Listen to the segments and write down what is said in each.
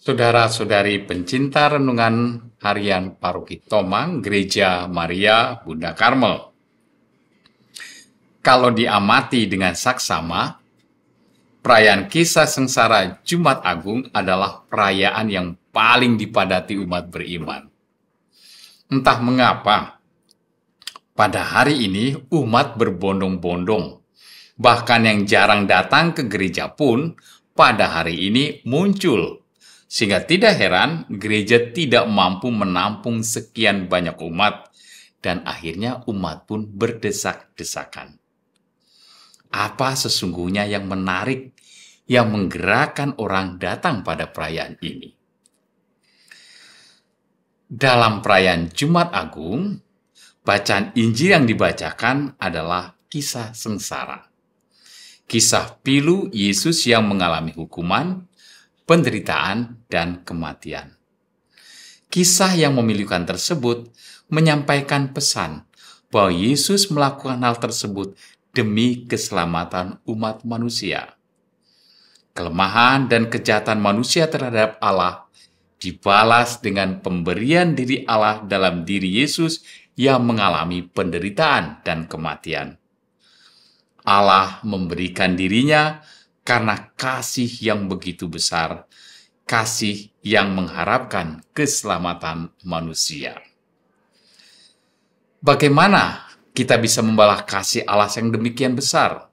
Saudara-saudari pencinta renungan harian Paroki Tomang Gereja Maria Bunda Karmel. Kalau diamati dengan saksama, perayaan kisah sengsara Jumat Agung adalah perayaan yang paling dipadati umat beriman. Entah mengapa, pada hari ini umat berbondong-bondong. Bahkan yang jarang datang ke gereja pun pada hari ini muncul sehingga tidak heran gereja tidak mampu menampung sekian banyak umat dan akhirnya umat pun berdesak-desakan. Apa sesungguhnya yang menarik yang menggerakkan orang datang pada perayaan ini? Dalam perayaan Jumat Agung, bacaan Injil yang dibacakan adalah kisah sengsara. Kisah pilu Yesus yang mengalami hukuman penderitaan, dan kematian. Kisah yang memilukan tersebut menyampaikan pesan bahwa Yesus melakukan hal tersebut demi keselamatan umat manusia. Kelemahan dan kejahatan manusia terhadap Allah dibalas dengan pemberian diri Allah dalam diri Yesus yang mengalami penderitaan dan kematian. Allah memberikan dirinya karena kasih yang begitu besar, kasih yang mengharapkan keselamatan manusia. Bagaimana kita bisa membalas kasih Allah yang demikian besar?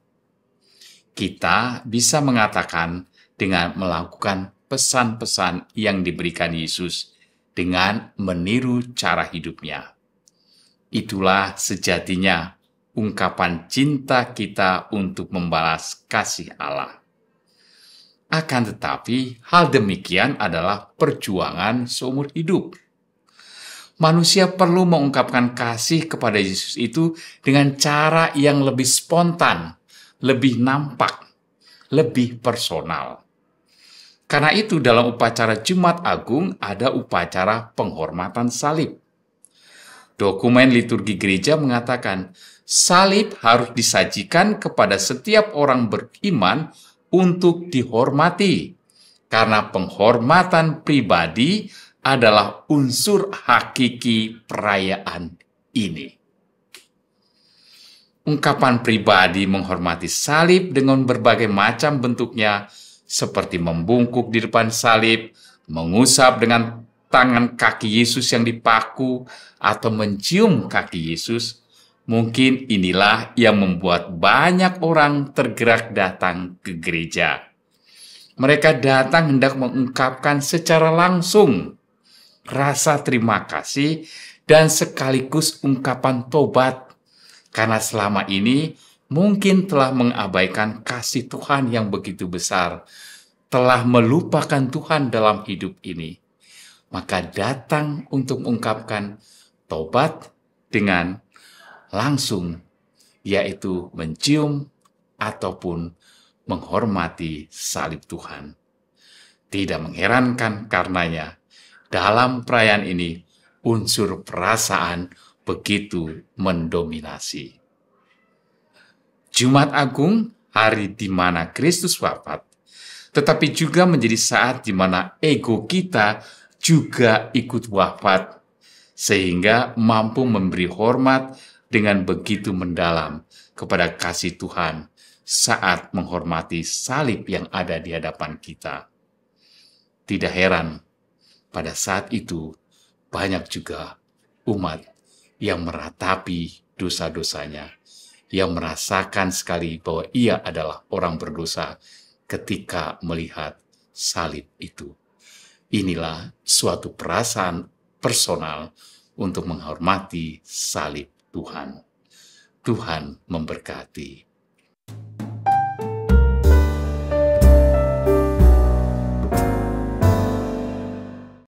Kita bisa mengatakan dengan melakukan pesan-pesan yang diberikan Yesus dengan meniru cara hidupnya. Itulah sejatinya ungkapan cinta kita untuk membalas kasih Allah. Akan tetapi, hal demikian adalah perjuangan seumur hidup. Manusia perlu mengungkapkan kasih kepada Yesus itu dengan cara yang lebih spontan, lebih nampak, lebih personal. Karena itu, dalam upacara Jumat Agung ada upacara penghormatan salib. Dokumen liturgi gereja mengatakan salib harus disajikan kepada setiap orang beriman untuk dihormati, karena penghormatan pribadi adalah unsur hakiki perayaan ini. Ungkapan pribadi menghormati salib dengan berbagai macam bentuknya, seperti membungkuk di depan salib, mengusap dengan tangan kaki Yesus yang dipaku atau mencium kaki Yesus, mungkin inilah yang membuat banyak orang tergerak datang ke gereja. Mereka datang hendak mengungkapkan secara langsung rasa terima kasih dan sekaligus ungkapan tobat karena selama ini mungkin telah mengabaikan kasih Tuhan yang begitu besar, telah melupakan Tuhan dalam hidup ini maka datang untuk mengungkapkan tobat dengan langsung, yaitu mencium ataupun menghormati salib Tuhan. Tidak mengherankan karenanya, dalam perayaan ini unsur perasaan begitu mendominasi. Jumat Agung, hari di mana Kristus wafat, tetapi juga menjadi saat di mana ego kita juga ikut wafat, sehingga mampu memberi hormat dengan begitu mendalam kepada kasih Tuhan saat menghormati salib yang ada di hadapan kita. Tidak heran, pada saat itu banyak juga umat yang meratapi dosa-dosanya, yang merasakan sekali bahwa ia adalah orang berdosa ketika melihat salib itu. Inilah suatu perasaan personal untuk menghormati salib Tuhan. Tuhan memberkati.